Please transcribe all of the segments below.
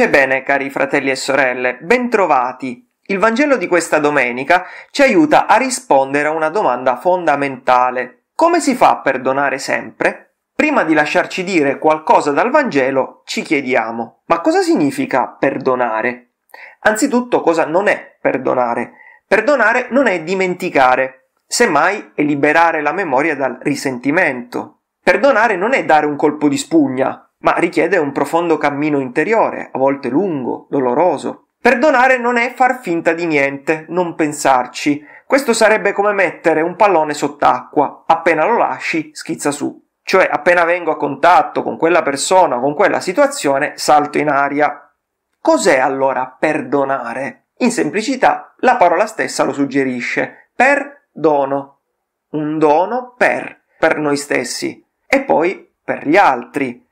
Pace bene, cari fratelli e sorelle, bentrovati. Il Vangelo di questa domenica ci aiuta a rispondere a una domanda fondamentale. Come si fa a perdonare sempre? Prima di lasciarci dire qualcosa dal Vangelo, ci chiediamo, ma cosa significa perdonare? Anzitutto, cosa non è perdonare? Perdonare non è dimenticare, semmai è liberare la memoria dal risentimento. Perdonare non è dare un colpo di spugna, ma richiede un profondo cammino interiore, a volte lungo, doloroso. Perdonare non è far finta di niente, non pensarci. Questo sarebbe come mettere un pallone sott'acqua, appena lo lasci schizza su. Cioè appena vengo a contatto con quella persona con quella situazione, salto in aria. Cos'è allora perdonare? In semplicità, la parola stessa lo suggerisce. Per dono. Un dono per, per noi stessi e poi per gli altri.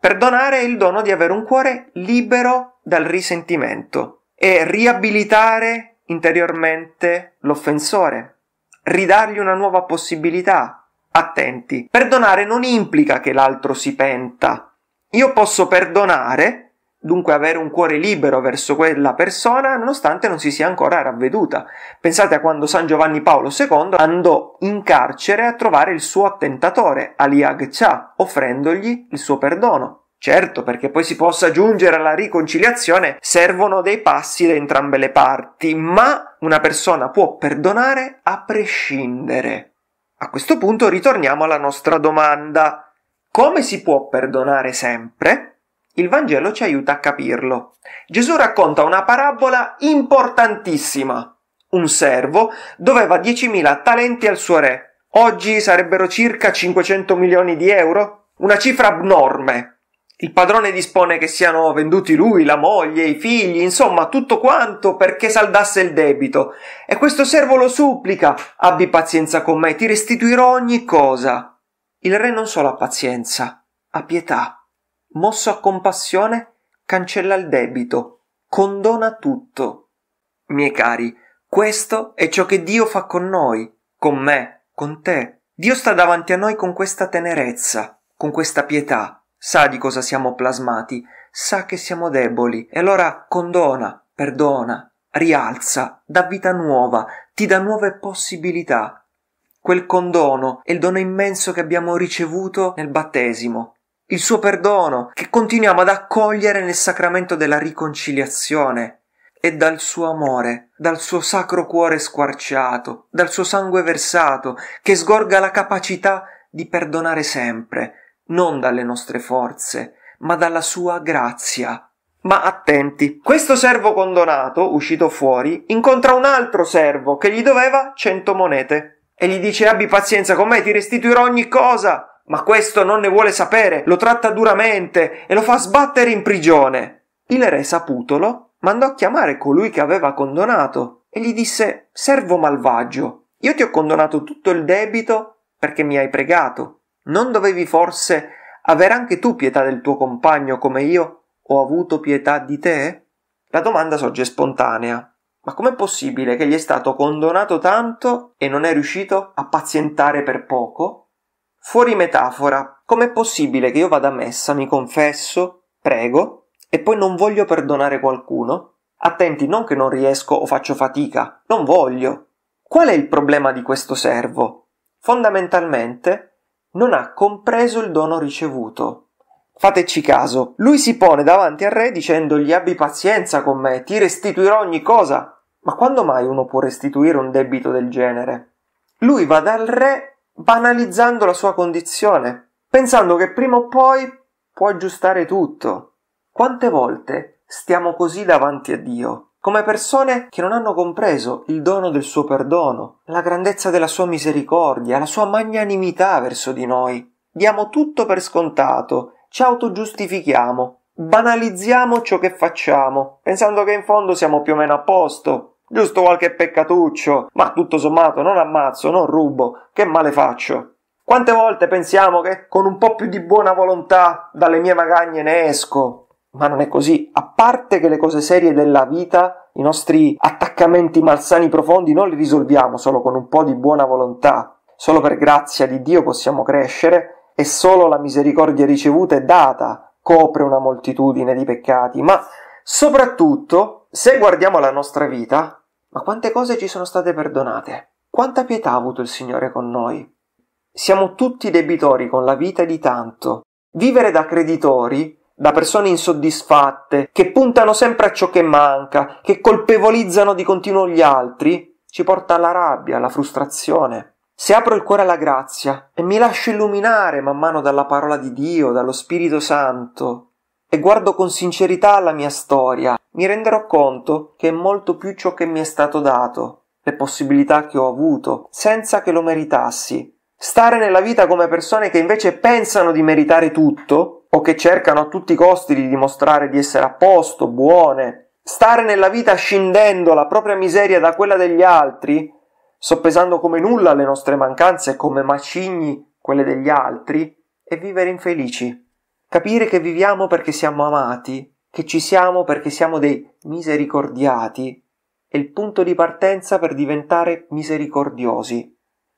Perdonare è il dono di avere un cuore libero dal risentimento e riabilitare interiormente l'offensore, ridargli una nuova possibilità. Attenti, perdonare non implica che l'altro si penta. Io posso perdonare dunque avere un cuore libero verso quella persona nonostante non si sia ancora ravveduta. Pensate a quando San Giovanni Paolo II andò in carcere a trovare il suo attentatore, Ali Agcha, offrendogli il suo perdono. Certo, perché poi si possa giungere alla riconciliazione servono dei passi da entrambe le parti, ma una persona può perdonare a prescindere. A questo punto ritorniamo alla nostra domanda. Come si può perdonare sempre? Il Vangelo ci aiuta a capirlo. Gesù racconta una parabola importantissima. Un servo doveva 10.000 talenti al suo re. Oggi sarebbero circa 500 milioni di euro? Una cifra abnorme. Il padrone dispone che siano venduti lui, la moglie, i figli, insomma tutto quanto perché saldasse il debito. E questo servo lo supplica, abbi pazienza con me, ti restituirò ogni cosa. Il re non solo ha pazienza, ha pietà mosso a compassione, cancella il debito, condona tutto. Miei cari, questo è ciò che Dio fa con noi, con me, con te. Dio sta davanti a noi con questa tenerezza, con questa pietà, sa di cosa siamo plasmati, sa che siamo deboli, e allora condona, perdona, rialza, dà vita nuova, ti dà nuove possibilità. Quel condono è il dono immenso che abbiamo ricevuto nel battesimo, il suo perdono, che continuiamo ad accogliere nel sacramento della riconciliazione, e dal suo amore, dal suo sacro cuore squarciato, dal suo sangue versato, che sgorga la capacità di perdonare sempre, non dalle nostre forze, ma dalla sua grazia. Ma attenti, questo servo condonato, uscito fuori, incontra un altro servo che gli doveva cento monete e gli dice abbi pazienza con me, ti restituirò ogni cosa. Ma questo non ne vuole sapere, lo tratta duramente e lo fa sbattere in prigione. Il re Saputolo mandò a chiamare colui che aveva condonato e gli disse Servo malvagio, io ti ho condonato tutto il debito perché mi hai pregato. Non dovevi forse avere anche tu pietà del tuo compagno come io ho avuto pietà di te? La domanda sorge spontanea. Ma com'è possibile che gli è stato condonato tanto e non è riuscito a pazientare per poco? Fuori metafora, com'è possibile che io vada a messa, mi confesso, prego, e poi non voglio perdonare qualcuno? Attenti, non che non riesco o faccio fatica, non voglio. Qual è il problema di questo servo? Fondamentalmente, non ha compreso il dono ricevuto. Fateci caso, lui si pone davanti al re dicendogli abbi pazienza con me, ti restituirò ogni cosa. Ma quando mai uno può restituire un debito del genere? Lui va dal re banalizzando la sua condizione, pensando che prima o poi può aggiustare tutto. Quante volte stiamo così davanti a Dio, come persone che non hanno compreso il dono del suo perdono, la grandezza della sua misericordia, la sua magnanimità verso di noi. Diamo tutto per scontato, ci autogiustifichiamo, banalizziamo ciò che facciamo, pensando che in fondo siamo più o meno a posto, Giusto qualche peccatuccio, ma tutto sommato non ammazzo, non rubo, che male faccio? Quante volte pensiamo che con un po' più di buona volontà dalle mie magagne ne esco? Ma non è così. A parte che le cose serie della vita, i nostri attaccamenti malsani profondi, non li risolviamo solo con un po' di buona volontà. Solo per grazia di Dio possiamo crescere e solo la misericordia ricevuta e data copre una moltitudine di peccati. Ma soprattutto se guardiamo la nostra vita, ma quante cose ci sono state perdonate? Quanta pietà ha avuto il Signore con noi? Siamo tutti debitori con la vita di tanto. Vivere da creditori da persone insoddisfatte, che puntano sempre a ciò che manca, che colpevolizzano di continuo gli altri, ci porta alla rabbia, alla frustrazione. Se apro il cuore alla grazia e mi lascio illuminare man mano dalla parola di Dio, dallo Spirito Santo, e guardo con sincerità la mia storia, mi renderò conto che è molto più ciò che mi è stato dato, le possibilità che ho avuto, senza che lo meritassi. Stare nella vita come persone che invece pensano di meritare tutto, o che cercano a tutti i costi di dimostrare di essere a posto, buone, stare nella vita scindendo la propria miseria da quella degli altri, soppesando come nulla le nostre mancanze e come macigni quelle degli altri, e vivere infelici. Capire che viviamo perché siamo amati, che ci siamo perché siamo dei misericordiati, è il punto di partenza per diventare misericordiosi.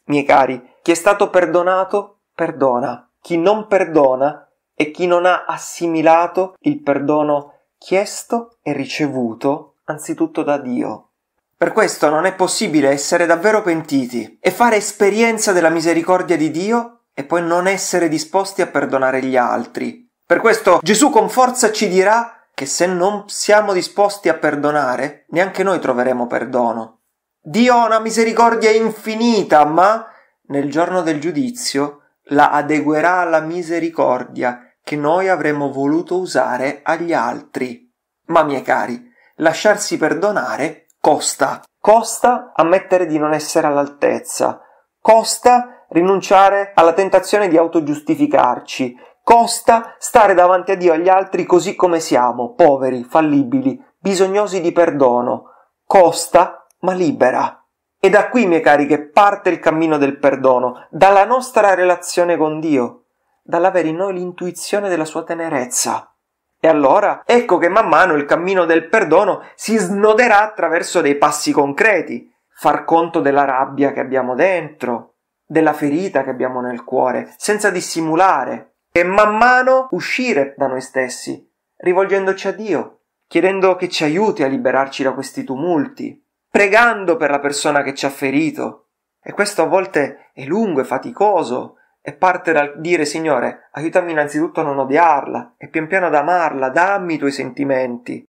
Miei cari, chi è stato perdonato, perdona. Chi non perdona e chi non ha assimilato il perdono chiesto e ricevuto anzitutto da Dio. Per questo non è possibile essere davvero pentiti e fare esperienza della misericordia di Dio e poi non essere disposti a perdonare gli altri. Per questo Gesù con forza ci dirà che se non siamo disposti a perdonare, neanche noi troveremo perdono. Dio ha una misericordia infinita, ma nel giorno del giudizio la adeguerà alla misericordia che noi avremmo voluto usare agli altri. Ma miei cari, lasciarsi perdonare costa. Costa ammettere di non essere all'altezza. Costa rinunciare alla tentazione di autogiustificarci, costa stare davanti a Dio e agli altri così come siamo, poveri, fallibili, bisognosi di perdono, costa ma libera. E da qui, miei cari, che parte il cammino del perdono, dalla nostra relazione con Dio, dall'avere in noi l'intuizione della sua tenerezza. E allora ecco che man mano il cammino del perdono si snoderà attraverso dei passi concreti, far conto della rabbia che abbiamo dentro, della ferita che abbiamo nel cuore, senza dissimulare, e man mano uscire da noi stessi, rivolgendoci a Dio, chiedendo che ci aiuti a liberarci da questi tumulti, pregando per la persona che ci ha ferito. E questo a volte è lungo e faticoso, e parte dal dire Signore, aiutami innanzitutto a non odiarla e pian piano ad amarla, dammi i tuoi sentimenti.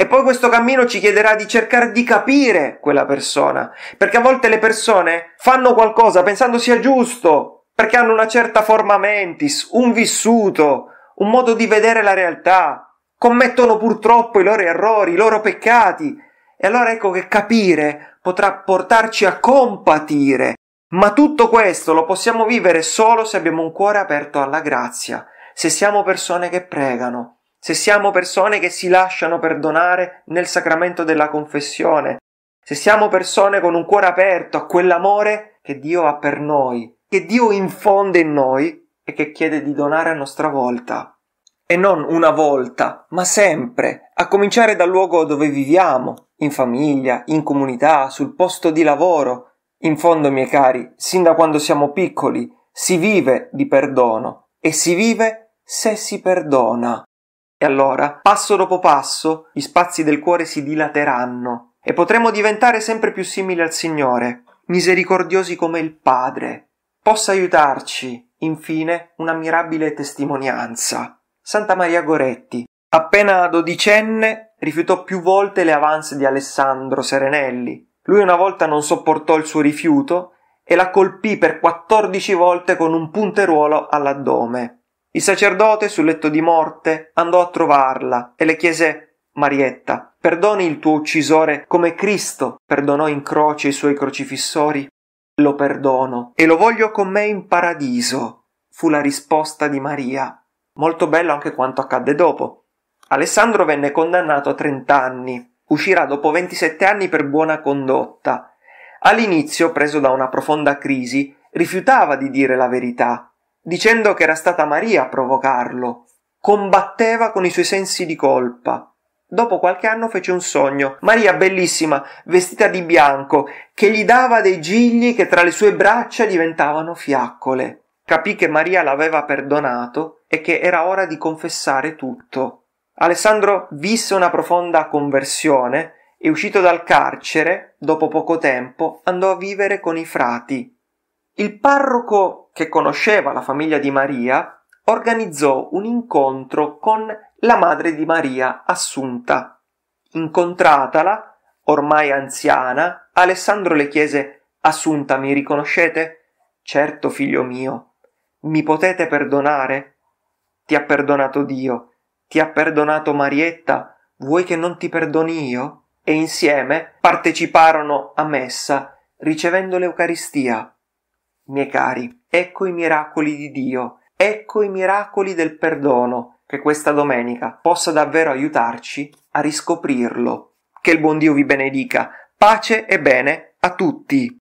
E poi questo cammino ci chiederà di cercare di capire quella persona, perché a volte le persone fanno qualcosa pensando sia giusto, perché hanno una certa forma mentis, un vissuto, un modo di vedere la realtà, commettono purtroppo i loro errori, i loro peccati. E allora ecco che capire potrà portarci a compatire, ma tutto questo lo possiamo vivere solo se abbiamo un cuore aperto alla grazia, se siamo persone che pregano, se siamo persone che si lasciano perdonare nel sacramento della confessione, se siamo persone con un cuore aperto a quell'amore che Dio ha per noi, che Dio infonde in noi e che chiede di donare a nostra volta. E non una volta, ma sempre, a cominciare dal luogo dove viviamo, in famiglia, in comunità, sul posto di lavoro. In fondo, miei cari, sin da quando siamo piccoli, si vive di perdono e si vive se si perdona. E allora, passo dopo passo, gli spazi del cuore si dilateranno e potremo diventare sempre più simili al Signore, misericordiosi come il Padre. Possa aiutarci, infine, una un'ammirabile testimonianza. Santa Maria Goretti, appena dodicenne, rifiutò più volte le avance di Alessandro Serenelli. Lui una volta non sopportò il suo rifiuto e la colpì per 14 volte con un punteruolo all'addome. Il sacerdote sul letto di morte andò a trovarla e le chiese Marietta, perdoni il tuo uccisore come Cristo perdonò in croce i suoi crocifissori? Lo perdono e lo voglio con me in paradiso, fu la risposta di Maria. Molto bello anche quanto accadde dopo. Alessandro venne condannato a 30 anni, uscirà dopo 27 anni per buona condotta. All'inizio, preso da una profonda crisi, rifiutava di dire la verità, dicendo che era stata Maria a provocarlo. Combatteva con i suoi sensi di colpa. Dopo qualche anno fece un sogno, Maria bellissima, vestita di bianco, che gli dava dei gigli che tra le sue braccia diventavano fiaccole. Capì che Maria l'aveva perdonato e che era ora di confessare tutto. Alessandro visse una profonda conversione e uscito dal carcere, dopo poco tempo, andò a vivere con i frati, il parroco che conosceva la famiglia di Maria organizzò un incontro con la madre di Maria Assunta. Incontratala, ormai anziana, Alessandro le chiese Assunta mi riconoscete? Certo, figlio mio. Mi potete perdonare? Ti ha perdonato Dio. Ti ha perdonato Marietta. Vuoi che non ti perdoni io? E insieme parteciparono a messa, ricevendo l'Eucaristia miei cari, ecco i miracoli di Dio, ecco i miracoli del perdono, che questa domenica possa davvero aiutarci a riscoprirlo. Che il buon Dio vi benedica, pace e bene a tutti.